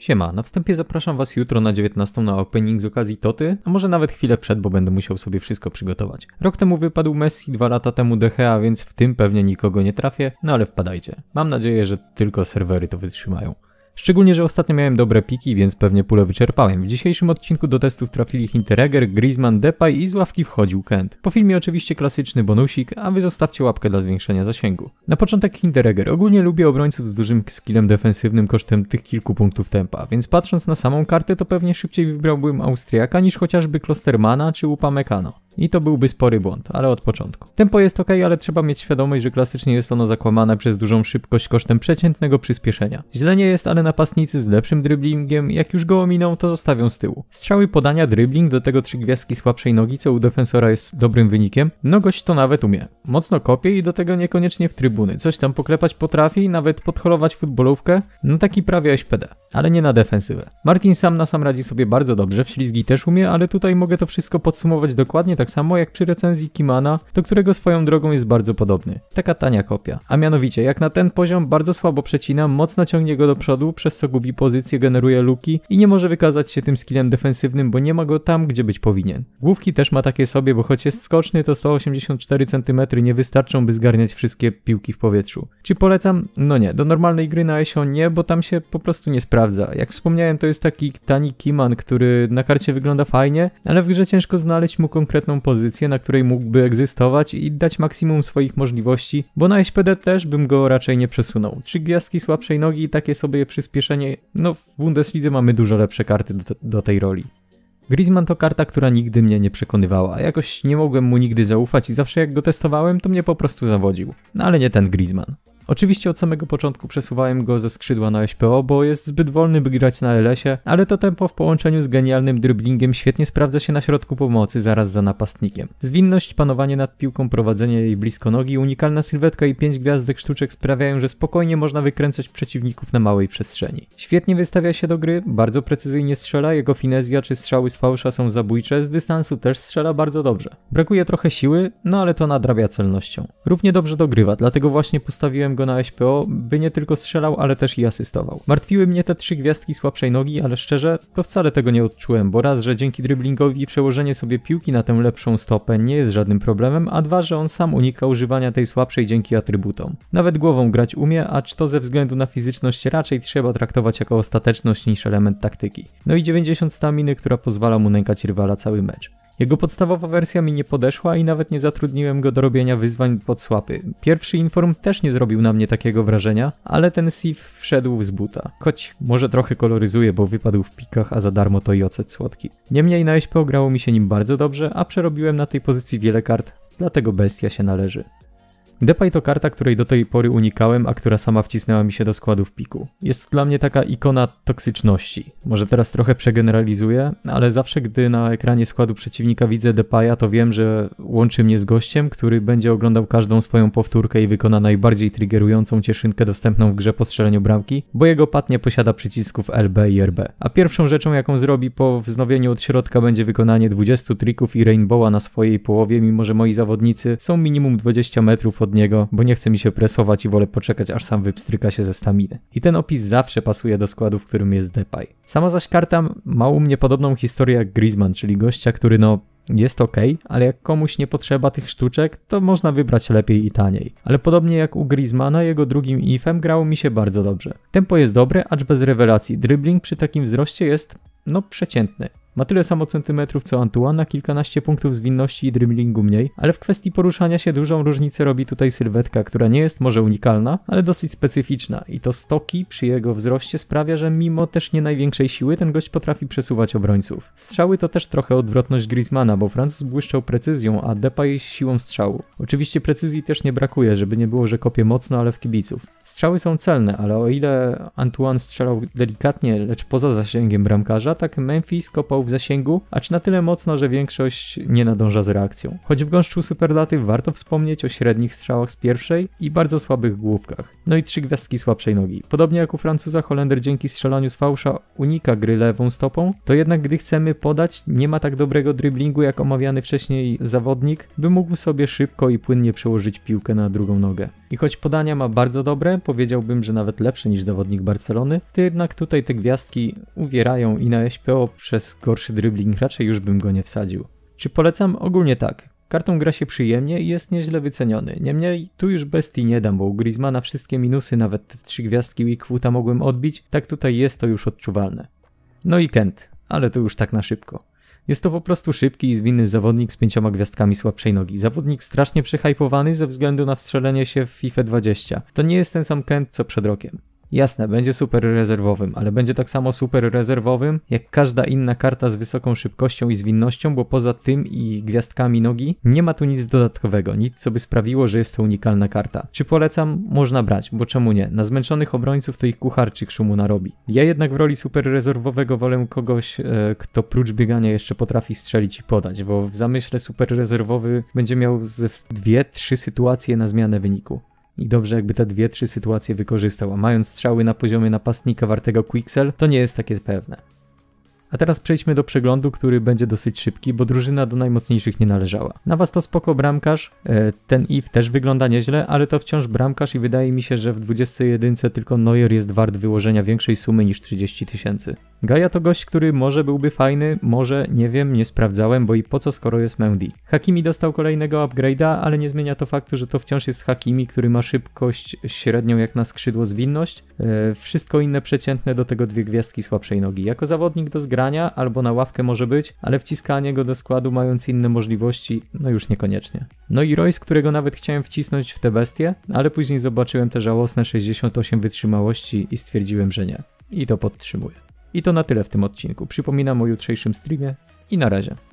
Siema, na wstępie zapraszam Was jutro na 19 na opening z okazji Toty, a może nawet chwilę przed, bo będę musiał sobie wszystko przygotować. Rok temu wypadł Messi, dwa lata temu DHA, więc w tym pewnie nikogo nie trafię, no ale wpadajcie. Mam nadzieję, że tylko serwery to wytrzymają. Szczególnie, że ostatnio miałem dobre piki, więc pewnie pulę wyczerpałem. W dzisiejszym odcinku do testów trafili Hinteregger, Griezmann, Depay i z ławki wchodził Kent. Po filmie oczywiście klasyczny bonusik, a wy zostawcie łapkę dla zwiększenia zasięgu. Na początek Hinteregger. Ogólnie lubię obrońców z dużym skillem defensywnym kosztem tych kilku punktów tempa, więc patrząc na samą kartę to pewnie szybciej wybrałbym Austriaka niż chociażby Klostermana czy Upamecano. I to byłby spory błąd, ale od początku. Tempo jest ok, ale trzeba mieć świadomość, że klasycznie jest ono zakłamane przez dużą szybkość kosztem przeciętnego przyspieszenia. Źle nie jest, ale napastnicy z lepszym dribblingiem, jak już go ominą, to zostawią z tyłu. Strzały podania, dribbling, do tego trzy gwiazdki słabszej nogi, co u defensora jest dobrym wynikiem. No gość to nawet umie. Mocno kopie i do tego niekoniecznie w trybuny. Coś tam poklepać potrafi, nawet podholować futbolówkę. No taki prawie SPD, ale nie na defensywę. Martin sam na sam radzi sobie bardzo dobrze, w ślizgi też umie, ale tutaj mogę to wszystko podsumować dokładnie tak tak samo jak przy recenzji Kimana, do którego swoją drogą jest bardzo podobny. Taka tania kopia. A mianowicie, jak na ten poziom bardzo słabo przecina, mocno ciągnie go do przodu, przez co gubi pozycję, generuje luki i nie może wykazać się tym skillem defensywnym, bo nie ma go tam, gdzie być powinien. Główki też ma takie sobie, bo choć jest skoczny, to 184 cm nie wystarczą, by zgarniać wszystkie piłki w powietrzu. Czy polecam? No nie, do normalnej gry na ESO nie, bo tam się po prostu nie sprawdza. Jak wspomniałem, to jest taki tani Kiman, który na karcie wygląda fajnie, ale w grze ciężko znaleźć mu konkretną pozycję, na której mógłby egzystować i dać maksimum swoich możliwości, bo na SPD też bym go raczej nie przesunął. Trzy gwiazdki słabszej nogi i takie sobie przyspieszenie, no w Bundeslidze mamy dużo lepsze karty do, do tej roli. Griezmann to karta, która nigdy mnie nie przekonywała. Jakoś nie mogłem mu nigdy zaufać i zawsze jak go testowałem, to mnie po prostu zawodził. No ale nie ten Griezmann. Oczywiście od samego początku przesuwałem go ze skrzydła na SPO, bo jest zbyt wolny, by grać na LS-ie, ale to tempo w połączeniu z genialnym dribblingiem świetnie sprawdza się na środku pomocy zaraz za napastnikiem. Zwinność, panowanie nad piłką, prowadzenie jej blisko nogi, unikalna sylwetka i pięć gwiazdek sztuczek sprawiają, że spokojnie można wykręcać przeciwników na małej przestrzeni. Świetnie wystawia się do gry, bardzo precyzyjnie strzela, jego finezja czy strzały z fałsza są zabójcze, z dystansu też strzela bardzo dobrze. Brakuje trochę siły, no ale to nadrabia celnością. Równie dobrze dogrywa, dlatego właśnie postawiłem go go na SPO, by nie tylko strzelał, ale też i asystował. Martwiły mnie te trzy gwiazdki słabszej nogi, ale szczerze, to wcale tego nie odczułem, bo raz, że dzięki driblingowi przełożenie sobie piłki na tę lepszą stopę nie jest żadnym problemem, a dwa, że on sam unika używania tej słabszej dzięki atrybutom. Nawet głową grać umie, acz to ze względu na fizyczność raczej trzeba traktować jako ostateczność niż element taktyki. No i 90 staminy, która pozwala mu nękać rywala cały mecz. Jego podstawowa wersja mi nie podeszła i nawet nie zatrudniłem go do robienia wyzwań pod słapy. Pierwszy inform też nie zrobił na mnie takiego wrażenia, ale ten Sif wszedł z buta. Choć może trochę koloryzuje, bo wypadł w pikach, a za darmo to i ocet słodki. Niemniej na SP grało mi się nim bardzo dobrze, a przerobiłem na tej pozycji wiele kart, dlatego bestia się należy. Depay to karta, której do tej pory unikałem, a która sama wcisnęła mi się do składu w piku. Jest to dla mnie taka ikona toksyczności. Może teraz trochę przegeneralizuję, ale zawsze gdy na ekranie składu przeciwnika widzę Depaya, to wiem, że łączy mnie z gościem, który będzie oglądał każdą swoją powtórkę i wykona najbardziej triggerującą cieszynkę dostępną w grze po strzeleniu bramki, bo jego patnie posiada przycisków LB i RB. A pierwszą rzeczą, jaką zrobi po wznowieniu od środka będzie wykonanie 20 trików i rainbowa na swojej połowie, mimo że moi zawodnicy są minimum 20 metrów od od niego, bo nie chce mi się presować i wolę poczekać aż sam wypstryka się ze staminy. I ten opis zawsze pasuje do składu, w którym jest Depay. Sama zaś karta ma u mnie podobną historię jak Griezmann, czyli gościa, który no jest ok, ale jak komuś nie potrzeba tych sztuczek, to można wybrać lepiej i taniej. Ale podobnie jak u Griezmana, jego drugim ifem grało mi się bardzo dobrze. Tempo jest dobre, acz bez rewelacji. Dribbling przy takim wzroście jest no przeciętny. Ma tyle samo centymetrów co na kilkanaście punktów zwinności i driblingu mniej, ale w kwestii poruszania się dużą różnicę robi tutaj sylwetka, która nie jest może unikalna, ale dosyć specyficzna i to stoki przy jego wzroście sprawia, że mimo też nie największej siły ten gość potrafi przesuwać obrońców. Strzały to też trochę odwrotność Griezmana, bo Francuz błyszczał precyzją, a Depay siłą strzału. Oczywiście precyzji też nie brakuje, żeby nie było, że kopie mocno, ale w kibiców. Strzały są celne, ale o ile Antuan strzelał delikatnie, lecz poza zasięgiem bramkarza, atak Memphis kopał w zasięgu, acz na tyle mocno, że większość nie nadąża z reakcją. Choć w gąszczu superlatyw warto wspomnieć o średnich strzałach z pierwszej i bardzo słabych główkach. No i trzy gwiazdki słabszej nogi. Podobnie jak u Francuza, Holender dzięki strzelaniu z fałsza unika gry lewą stopą, to jednak gdy chcemy podać, nie ma tak dobrego driblingu jak omawiany wcześniej zawodnik, by mógł sobie szybko i płynnie przełożyć piłkę na drugą nogę. I choć podania ma bardzo dobre, powiedziałbym, że nawet lepsze niż zawodnik Barcelony, to jednak tutaj te gwiazdki uwierają i na SPO przez gorszy dribbling raczej już bym go nie wsadził. Czy polecam? Ogólnie tak. Kartą gra się przyjemnie i jest nieźle wyceniony. Niemniej tu już bestii nie dam, bo u Griezmana wszystkie minusy, nawet te trzy gwiazdki Weekfoota mogłem odbić, tak tutaj jest to już odczuwalne. No i Kent, ale to już tak na szybko. Jest to po prostu szybki i zwinny zawodnik z pięcioma gwiazdkami słabszej nogi. Zawodnik strasznie przyhypowany ze względu na wstrzelenie się w FIFA 20. To nie jest ten sam Kent co przed rokiem. Jasne, będzie super rezerwowym, ale będzie tak samo super rezerwowym jak każda inna karta z wysoką szybkością i zwinnością, bo poza tym i gwiazdkami nogi nie ma tu nic dodatkowego, nic co by sprawiło, że jest to unikalna karta. Czy polecam? Można brać, bo czemu nie? Na zmęczonych obrońców to ich kucharczyk szumu narobi. Ja jednak w roli super rezerwowego wolę kogoś, e, kto prócz biegania jeszcze potrafi strzelić i podać, bo w zamyśle super rezerwowy będzie miał dwie, trzy sytuacje na zmianę wyniku. I dobrze jakby te dwie, trzy sytuacje wykorzystał, a mając strzały na poziomie napastnika wartego Quixel, to nie jest takie pewne. A teraz przejdźmy do przeglądu, który będzie dosyć szybki, bo drużyna do najmocniejszych nie należała. Na was to spoko bramkarz, e, ten If też wygląda nieźle, ale to wciąż bramkarz i wydaje mi się, że w 21 tylko Neuer jest wart wyłożenia większej sumy niż 30 tysięcy. Gaja to gość, który może byłby fajny, może, nie wiem, nie sprawdzałem, bo i po co skoro jest Mendy. Hakimi dostał kolejnego upgrade'a, ale nie zmienia to faktu, że to wciąż jest Hakimi, który ma szybkość średnią jak na skrzydło zwinność. E, wszystko inne przeciętne, do tego dwie gwiazdki słabszej nogi. Jako zawodnik do zgrania grania, albo na ławkę może być, ale wciskanie go do składu mając inne możliwości, no już niekoniecznie. No i Royce, którego nawet chciałem wcisnąć w tę bestię, ale później zobaczyłem te żałosne 68 wytrzymałości i stwierdziłem, że nie. I to podtrzymuję. I to na tyle w tym odcinku. Przypominam o jutrzejszym streamie i na razie.